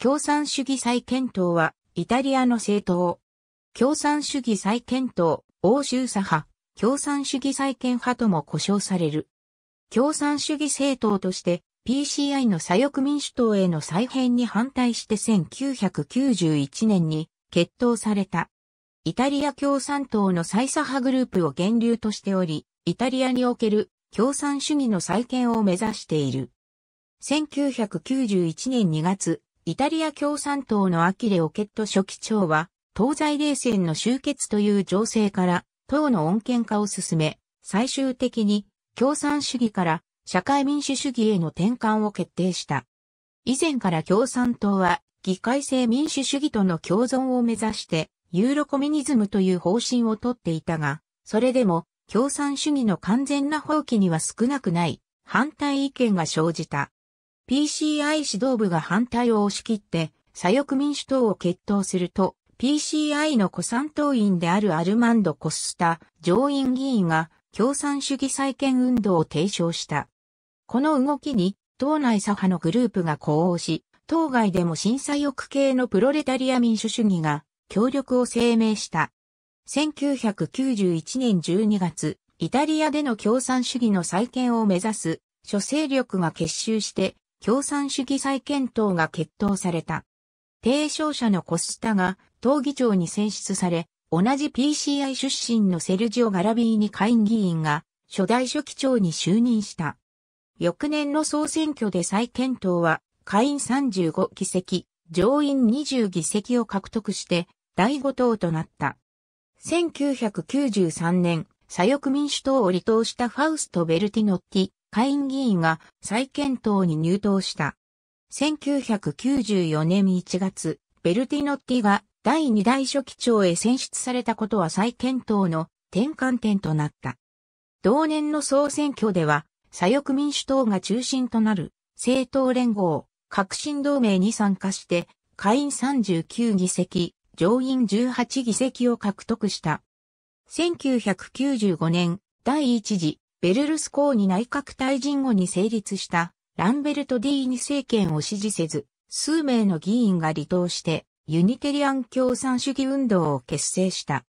共産主義再検討は、イタリアの政党。共産主義再検討、欧州左派、共産主義再建派とも呼称される。共産主義政党として、PCI の左翼民主党への再編に反対して1991年に決闘された。イタリア共産党の再左派グループを源流としており、イタリアにおける共産主義の再建を目指している。1991年2月、イタリア共産党のアキレ・オケット書記長は、東西冷戦の終結という情勢から、党の穏健化を進め、最終的に共産主義から社会民主主義への転換を決定した。以前から共産党は議会制民主主義との共存を目指してユーロコミュニズムという方針をとっていたが、それでも共産主義の完全な放棄には少なくない反対意見が生じた。PCI 指導部が反対を押し切って、左翼民主党を決闘すると、PCI の古参党員であるアルマンド・コスタ上院議員が共産主義再建運動を提唱した。この動きに党内左派のグループが呼応し、党外でも震災。翼系のプロレタリア民主主義が協力を声明した。1991年12月、イタリアでの共産主義の再建を目指す諸勢力が結集して共産主義再検討が決闘された。提唱者のコスタが党議長に選出され、同じ PCI 出身のセルジオ・ガラビーニ下院議員が初代書記長に就任した。翌年の総選挙で再検討は下院35議席、上院20議席を獲得して第5党となった。1993年、左翼民主党を離党したファウスト・ベルティノッティ下院議員が再検討に入党した。1994年1月、ベルティノッティが第2代書記長へ選出されたことは再検討の転換点となった。同年の総選挙では、左翼民主党が中心となる政党連合、革新同盟に参加して、下院39議席、上院18議席を獲得した。1995年、第1次ベルルスコーニ内閣退陣後に成立したランベルト・ディーニ政権を支持せず、数名の議員が離党して、ユニテリアン共産主義運動を結成した。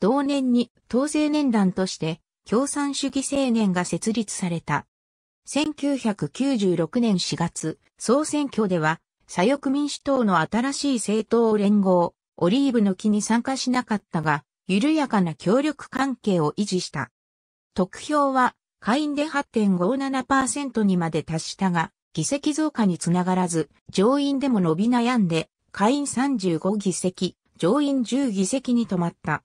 同年に、党制年団として、共産主義青年が設立された。1996年4月、総選挙では、左翼民主党の新しい政党連合、オリーブの木に参加しなかったが、緩やかな協力関係を維持した。得票は下院で8.57%にまで達したが、議席増加につながらず、上院でも伸び悩んで、下院35議席、上院10議席に止まった。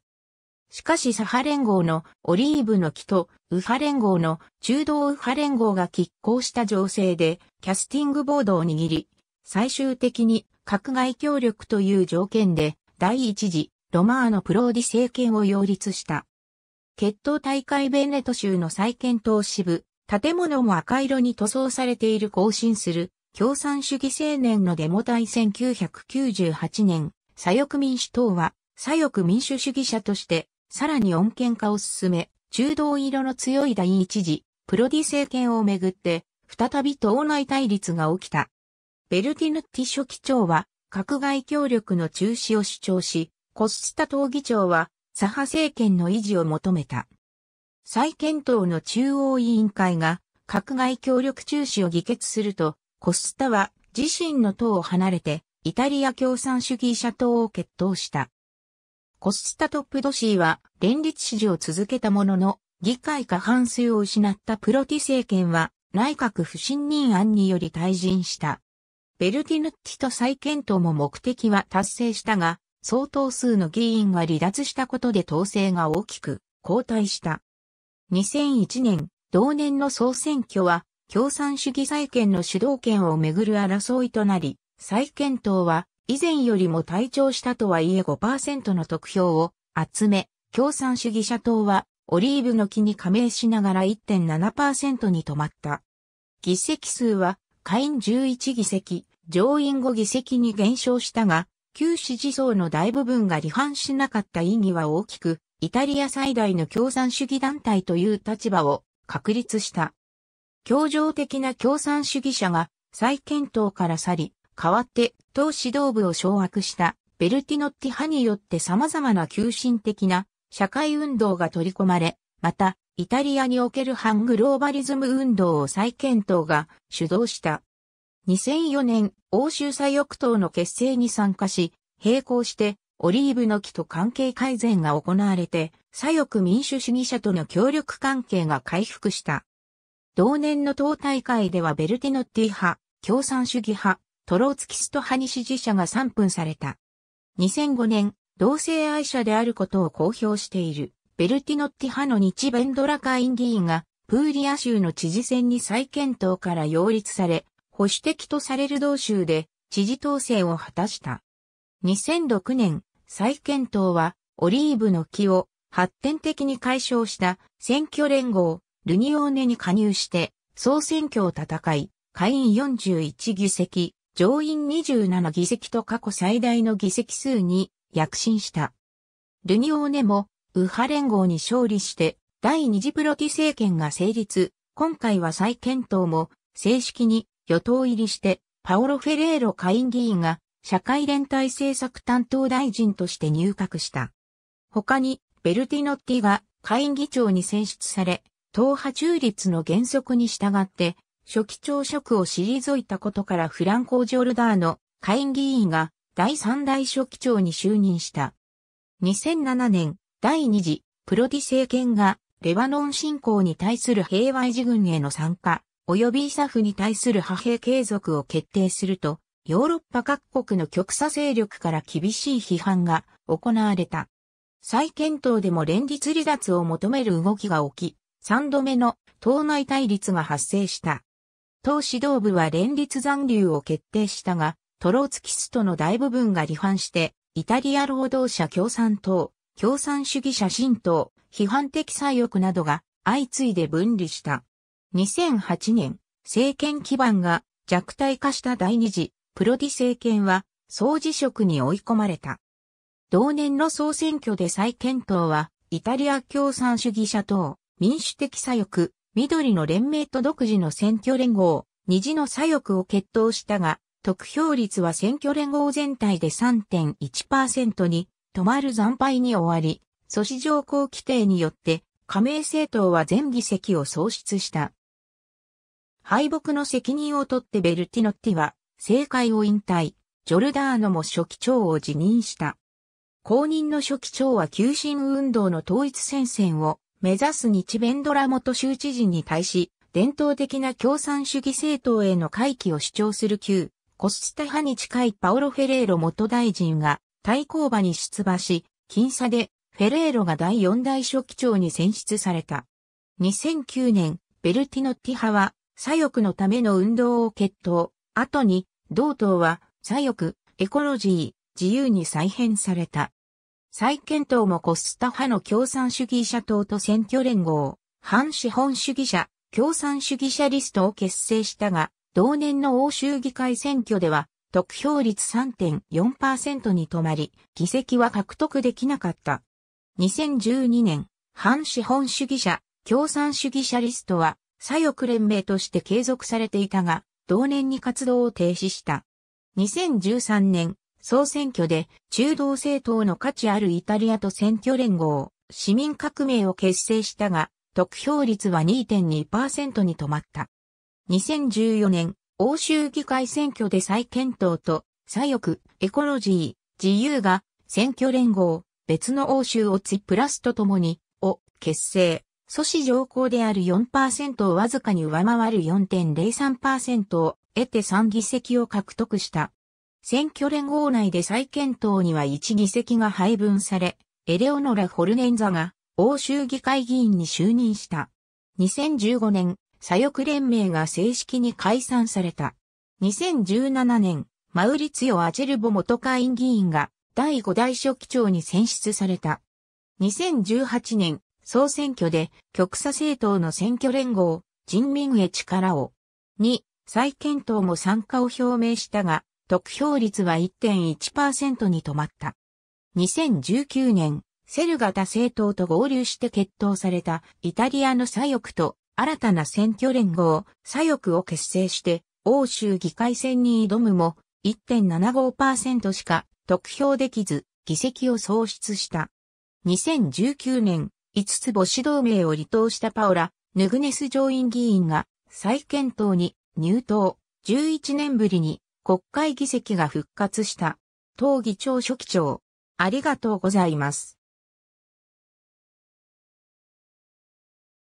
しかし左派連合のオリーブの木と右派連合の中道右派連合が拮抗した情勢でキャスティングボードを握り、最終的に閣外協力という条件で第一次ロマーノ・プローディ政権を擁立した。決闘大会ベネト州の再検討支部、建物も赤色に塗装されている更新する、共産主義青年のデモ隊1998年、左翼民主党は、左翼民主主義者として、さらに穏健化を進め、中道色の強い第一次、プロディ政権をめぐって、再び党内対立が起きた。ベルティヌッティ書記長は、閣外協力の中止を主張し、コスタ党議長は、左派政権の維持を求めた。再検討の中央委員会が、閣外協力中止を議決すると、コスタは自身の党を離れて、イタリア共産主義者党を決闘した。コスタとプドシーは連立支持を続けたものの、議会過半数を失ったプロティ政権は内閣不信任案により退陣した。ベルティヌッティと再検討も目的は達成したが、相当数の議員が離脱したことで統制が大きく後退した。2001年、同年の総選挙は、共産主義再建の主導権をめぐる争いとなり、再検討は以前よりも退場したとはいえ5%の得票を集め、共産主義者党はオリーブの木に加盟しながら1.7%に止まった。議席数は下院11議席、上院5議席に減少したが、旧支持層の大部分が離反しなかった意義は大きく、イタリア最大の共産主義団体という立場を確立した。協情的な共産主義者が再検討から去り、代わって党指導部を掌握したベルティノッティ派によって様々な急進的な社会運動が取り込まれ、また、イタリアにおける反グローバリズム運動を再検討が主導した。2004年、欧州最翼党の結成に参加し、並行して、オリーブの木と関係改善が行われて、左翼民主主義者との協力関係が回復した。同年の党大会ではベルティノッティ派、共産主義派、トローツキスト派に支持者が3分された。2005年、同性愛者であることを公表している、ベルティノッティ派の日弁ドラ会員議員が、プーリア州の知事選に再検討から擁立され、保守的とされる同州で知事統制を果たした。2006年、再検討はオリーブの木を発展的に解消した選挙連合ルニオーネに加入して総選挙を戦い、下院41議席、上院27議席と過去最大の議席数に躍進した。ルニオーネも右派連合に勝利して第二次プロティ政権が成立、今回は再検討も正式に与党入りして、パオロ・フェレーロ下院議員が社会連帯政策担当大臣として入閣した。他に、ベルティノッティが下院議長に選出され、党派中立の原則に従って、初期長職を退いたことからフランコ・ジョルダーの下院議員が第三代初期長に就任した。2007年、第2次プロディ政権がレバノン侵攻に対する平和維持軍への参加及びイサフに対する派兵継続を決定すると、ヨーロッパ各国の極左勢力から厳しい批判が行われた。再検討でも連立離脱を求める動きが起き、3度目の党内対立が発生した。党指導部は連立残留を決定したが、トローツキストの大部分が離反して、イタリア労働者共産党、共産主義者新党、批判的左翼などが相次いで分離した。2008年、政権基盤が弱体化した第二次プロディ政権は総辞職に追い込まれた。同年の総選挙で再検討は、イタリア共産主義者党、民主的左翼、緑の連盟と独自の選挙連合、二次の左翼を決闘したが、得票率は選挙連合全体で3.1%に止まる惨敗に終わり、阻止条項規定によって加盟政党は全議席を喪失した。敗北の責任を取ってベルティノッティは政界を引退、ジョルダーノも初期長を辞任した。公認の初期長は急進運動の統一戦線を目指す日弁ドラ元州知事に対し、伝統的な共産主義政党への回帰を主張する旧、コスタ派に近いパオロ・フェレーロ元大臣が対抗馬に出馬し、僅差でフェレーロが第四代初期長に選出された。2009年、ベルティノッティ派は左翼のための運動を決闘。後に、同党は左翼、エコロジー、自由に再編された。再検討もコスタ派の共産主義者党と選挙連合、反資本主義者、共産主義者リストを結成したが、同年の欧州議会選挙では、得票率3.4%に止まり、議席は獲得できなかった。2012年、反資本主義者、共産主義者リストは、左翼連盟として継続されていたが、同年に活動を停止した。2013年、総選挙で中道政党の価値あるイタリアと選挙連合、市民革命を結成したが、得票率は2.2%に止まった。2014年、欧州議会選挙で再検討と、左翼、エコロジー、自由が、選挙連合、別の欧州オツプラスと共に、を結成。阻止条項である4%をわずかに上回る4.03%を得て3議席を獲得した。選挙連合内で再検討には1議席が配分され、エレオノラ・ホルネンザが欧州議会議員に就任した。2015年、左翼連盟が正式に解散された。2017年、マウリツヨ・アチェルボ元会員議員が第5代書記長に選出された。2018年、総選挙で極左政党の選挙連合、人民へ力を。2、再検討も参加を表明したが、得票率は1.1%に止まった。2019年、セルガタ政党と合流して決闘されたイタリアの左翼と新たな選挙連合、左翼を結成して欧州議会選に挑むも1.75%しか得票できず議席を喪失した。2019年5つ星同盟を離党したパオラ、ヌグネス上院議員が再検討に入党、11年ぶりに国会議席が復活した。党議長書記長、ありがとうございます。